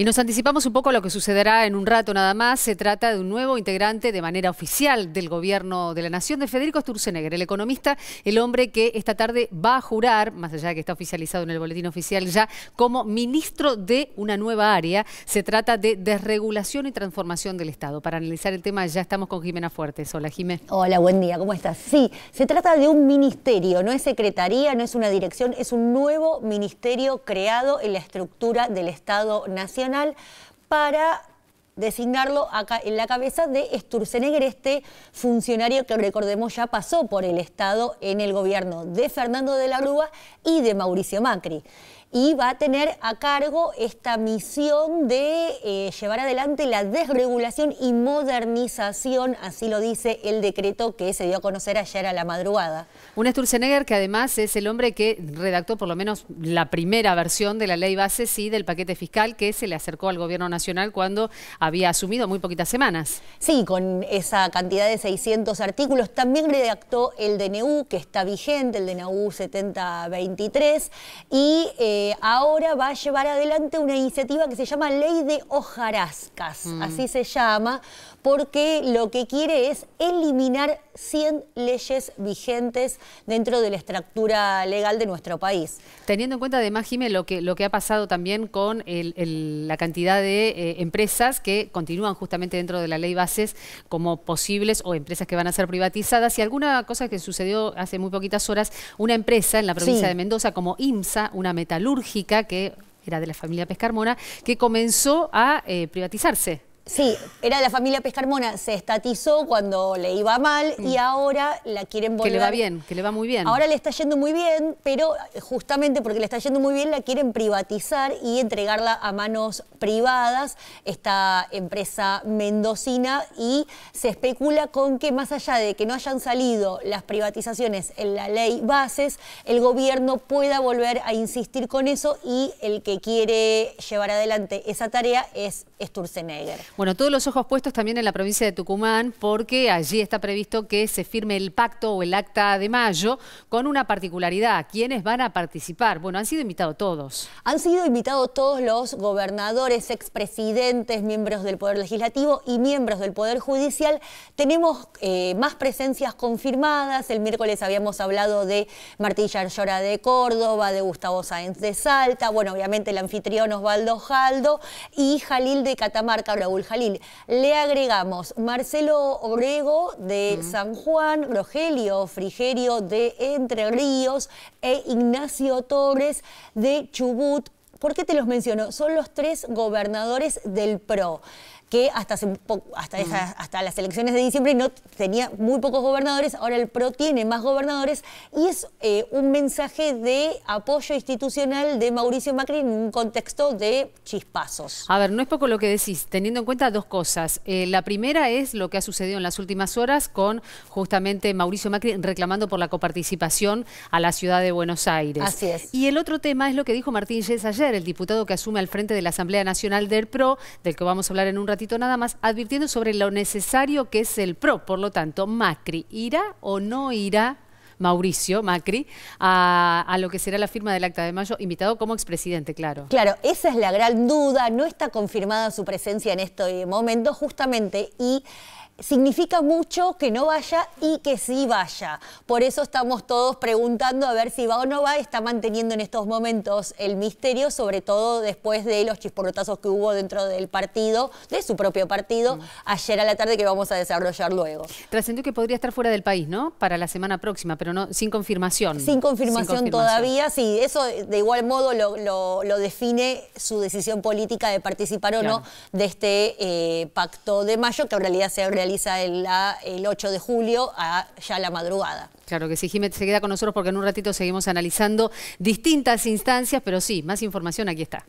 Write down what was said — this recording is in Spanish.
Y nos anticipamos un poco a lo que sucederá en un rato nada más. Se trata de un nuevo integrante de manera oficial del gobierno de la Nación, de Federico Sturzenegger, el economista, el hombre que esta tarde va a jurar, más allá de que está oficializado en el boletín oficial ya, como ministro de una nueva área. Se trata de desregulación y transformación del Estado. Para analizar el tema ya estamos con Jimena Fuertes. Hola, Jimena. Hola, buen día, ¿cómo estás? Sí, se trata de un ministerio, no es secretaría, no es una dirección, es un nuevo ministerio creado en la estructura del Estado Nacional para designarlo acá en la cabeza de Sturzenegger, este funcionario que recordemos ya pasó por el Estado en el gobierno de Fernando de la Rúa y de Mauricio Macri y va a tener a cargo esta misión de eh, llevar adelante la desregulación y modernización, así lo dice el decreto que se dio a conocer ayer a la madrugada. Un Sturzenegger que además es el hombre que redactó por lo menos la primera versión de la ley base, sí, del paquete fiscal que se le acercó al gobierno nacional cuando había asumido muy poquitas semanas. Sí, con esa cantidad de 600 artículos. También redactó el DNU que está vigente, el DNU 7023, y... Eh, eh, ahora va a llevar adelante una iniciativa que se llama Ley de Hojarascas, mm. así se llama, porque lo que quiere es eliminar 100 leyes vigentes dentro de la estructura legal de nuestro país. Teniendo en cuenta además, Jimé, lo que, lo que ha pasado también con la cantidad de eh, empresas que continúan justamente dentro de la ley bases como posibles o empresas que van a ser privatizadas y alguna cosa que sucedió hace muy poquitas horas, una empresa en la provincia de Mendoza como IMSA, una metalúrgica, que era de la familia Pescarmona, que comenzó a eh, privatizarse. Sí, era la familia Pescarmona, se estatizó cuando le iba mal y mm. ahora la quieren volver. Que le va bien, que le va muy bien. Ahora le está yendo muy bien, pero eh, justamente porque le está yendo muy bien la quieren privatizar y entregarla a manos privadas, esta empresa mendocina, y se especula con que más allá de que no hayan salido las privatizaciones en la ley bases, el gobierno pueda volver a insistir con eso y el que quiere llevar adelante esa tarea es Sturzenegger. Bueno, todos los ojos puestos también en la provincia de Tucumán porque allí está previsto que se firme el pacto o el acta de mayo con una particularidad. ¿Quiénes van a participar? Bueno, han sido invitados todos. Han sido invitados todos los gobernadores, expresidentes, miembros del Poder Legislativo y miembros del Poder Judicial. Tenemos eh, más presencias confirmadas. El miércoles habíamos hablado de Martilla llora de Córdoba, de Gustavo Sáenz de Salta, bueno, obviamente el anfitrión Osvaldo Jaldo y Jalil de Catamarca, Raúl Jalil. Le agregamos Marcelo Obrego de San Juan, Rogelio Frigerio de Entre Ríos e Ignacio Torres de Chubut. ¿Por qué te los menciono? Son los tres gobernadores del PRO que mm. hasta, las elecciones de diciembre no tenía muy pocos gobernadores, ahora el PRO tiene más gobernadores y es eh, un mensaje de apoyo institucional de Mauricio Macri en un contexto de chispazos. A ver, no es poco lo que decís, teniendo en cuenta dos cosas. Eh, la primera es lo que ha sucedido en las últimas horas con justamente Mauricio Macri reclamando por la coparticipación a la ciudad de Buenos Aires. Así es. Y el otro tema es lo que dijo Martín Yes ayer, el diputado que asume al frente de la Asamblea Nacional del PRO, del que vamos a hablar en un ratito ratito nada más, advirtiendo sobre lo necesario que es el PRO. Por lo tanto, Macri, ¿irá o no irá Mauricio Macri, a, a, lo que será la firma del Acta de Mayo, invitado como expresidente, claro. Claro, esa es la gran duda, no está confirmada su presencia en este momento justamente y significa mucho que no vaya y que sí vaya. Por eso estamos todos preguntando a ver si va o no va. Está manteniendo en estos momentos el misterio, sobre todo después de los chisporrotazos que hubo dentro del partido, de su propio partido, mm. ayer a la tarde que vamos a desarrollar luego. Trascendió que podría estar fuera del país, ¿no? Para la semana próxima, pero no sin confirmación. Sin confirmación, todavía, sí. Eso de igual modo lo, define su decisión política de participar o no de este eh, pacto de mayo, que en realidad se abre el el, 8 de julio a ya la madrugada. Claro que sí, Jiménez se queda con nosotros porque en un ratito seguimos analizando distintas instancias, pero sí, más información aquí está.